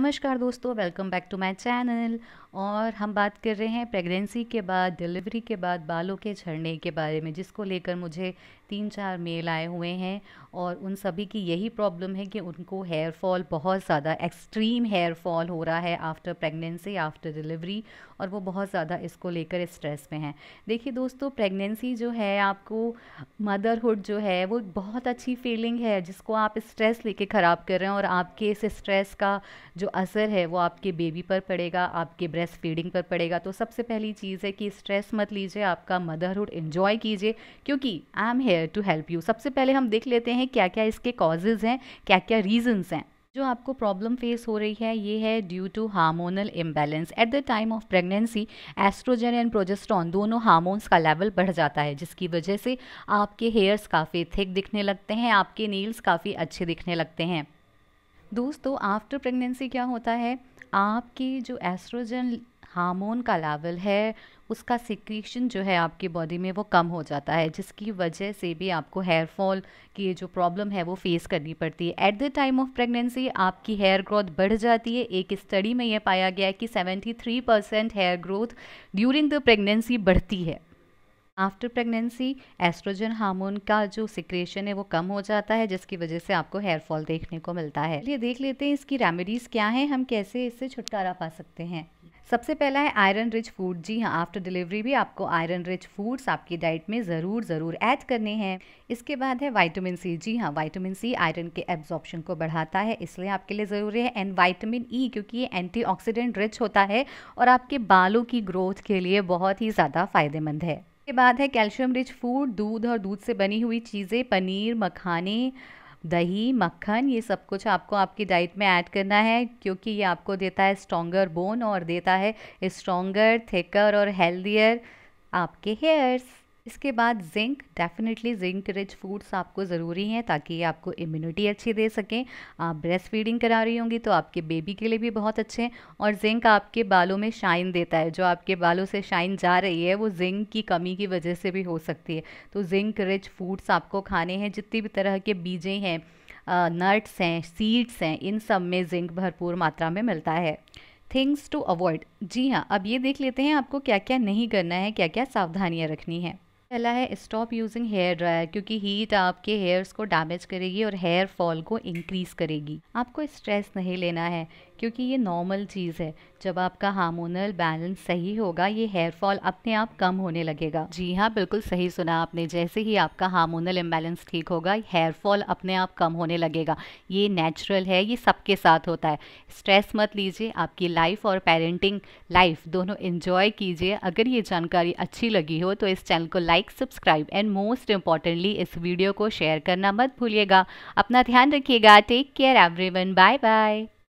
नमस्कार दोस्तों welcome back to my channel और हम बात कर रहे हैं प्रेगनेंसी के बाद डिलीवरी के बाद बालों के झड़ने के बारे में जिसको लेकर मुझे तीन चार मेल आए हुए हैं और उन सभी की यही प्रॉब्लम है कि उनको हेयर फॉल बहुत ज़्यादा एक्सट्रीम हेयर फॉल हो रहा है आफ्टर प्रेगनेंसी आफ्टर डिलीवरी और वो बहुत ज़्यादा इसको लेकर स्ट्रेस में हैं देखिए दोस्तों प्रेगनेंसी जो है आपको मदरहुड जो है वो बहुत अच्छी फीलिंग है जिसको आप स्ट्रेस लेके ख़राब कर रहे हैं और आपके इस स्ट्रेस का जो असर है वो आपके बेबी पर पड़ेगा आपके ब्रेस्ट फीडिंग पर पड़ेगा तो सबसे पहली चीज़ है कि स्ट्रेस मत लीजिए आपका मदरहुड इन्जॉय कीजिए क्योंकि I am here to help you सबसे पहले हम देख लेते हैं क्या क्या इसके कॉजेज़ हैं क्या क्या रीजन्स हैं जो आपको प्रॉब्लम फेस हो रही है ये है due to hormonal imbalance at the time of pregnancy estrogen and progesterone दोनों हार्मोन्स का लेवल बढ़ जाता है जिसकी वजह से आपके हेयर्स काफ़ी थिक दिखने लगते हैं आपके नील्स काफ़ी अच्छे दिखने लगते हैं दोस्तों आफ्टर प्रेगनेंसी क्या होता है आपकी जो एस्ट्रोजन हार्मोन का लेवल है उसका सिक्रीशन जो है आपकी बॉडी में वो कम हो जाता है जिसकी वजह से भी आपको हेयर फॉल की जो प्रॉब्लम है वो फेस करनी पड़ती है at the time of pregnancy आपकी हेयर ग्रोथ बढ़ जाती है एक स्टडी में यह पाया गया है कि 73 percent hair growth during the pregnancy बढ़ती है आफ्टर प्रेगनेंसी एस्ट्रोजन हार्मोन का जो सिक्रेशन है वो कम हो जाता है जिसकी वजह से आपको हेयर फॉल देखने को मिलता है ये देख लेते हैं इसकी रेमेडीज़ क्या हैं हम कैसे इससे छुटकारा पा सकते हैं सबसे पहला है आयरन रिच फूड जी हाँ आफ्टर डिलीवरी भी आपको आयरन रिच फूड्स आपकी डाइट में ज़रूर ज़रूर ऐड करने हैं इसके बाद है वाइटामिन सी जी हाँ वाइटामिन सी आयरन के एब्जॉर्प्शन को बढ़ाता है इसलिए आपके लिए ज़रूरी है एंड वाइटामिन ई क्योंकि ये एंटीऑक्सीडेंट रिच होता है और आपके बालों की ग्रोथ के लिए बहुत ही ज़्यादा फ़ायदेमंद है के बाद है कैल्शियम रिच फूड दूध और दूध से बनी हुई चीज़ें पनीर मखाने दही मक्खन ये सब कुछ आपको आपकी डाइट में ऐड करना है क्योंकि ये आपको देता है स्ट्रॉन्गर बोन और देता है स्ट्रॉन्गर थिकर और हेल्दियर आपके हेयर्स इसके बाद zinc definitely zinc rich foods आपको ज़रूरी हैं ताकि ये आपको इम्यूनिटी अच्छी दे सकें आप ब्रेस्ट फीडिंग करा रही होंगी तो आपके बेबी के लिए भी बहुत अच्छे हैं और जिंक आपके बालों में शाइन देता है जो आपके बालों से शाइन जा रही है वो जिंक की कमी की वजह से भी हो सकती है तो जिंक रिच फूड्स आपको खाने हैं जितनी भी तरह के बीजें हैं नट्स हैं सीड्स हैं इन सब में जिंक भरपूर मात्रा में मिलता है थिंग्स टू अवॉइड जी हाँ अब ये देख लेते हैं आपको क्या क्या नहीं करना है क्या क्या सावधानियाँ रखनी है पहला है स्टॉप यूजिंग हेयर ड्रायर क्योंकि हीट आपके हेयर्स को डैमेज करेगी और हेयर फॉल को इंक्रीज करेगी आपको स्ट्रेस नहीं लेना है क्योंकि ये नॉर्मल चीज़ है जब आपका हार्मोनल बैलेंस सही होगा ये हेयर फॉल अपने आप कम होने लगेगा जी हाँ बिल्कुल सही सुना आपने जैसे ही आपका हार्मोनल इम्बैलेंस ठीक होगा हेयर फॉल अपने आप कम होने लगेगा ये नेचुरल है ये सबके साथ होता है स्ट्रेस मत लीजिए आपकी लाइफ और पेरेंटिंग लाइफ दोनों इन्जॉय कीजिए अगर ये जानकारी अच्छी लगी हो तो इस चैनल को like subscribe and most importantly इस वीडियो को शेयर करना मत भूलिएगा अपना ध्यान रखिएगा take care one bye bye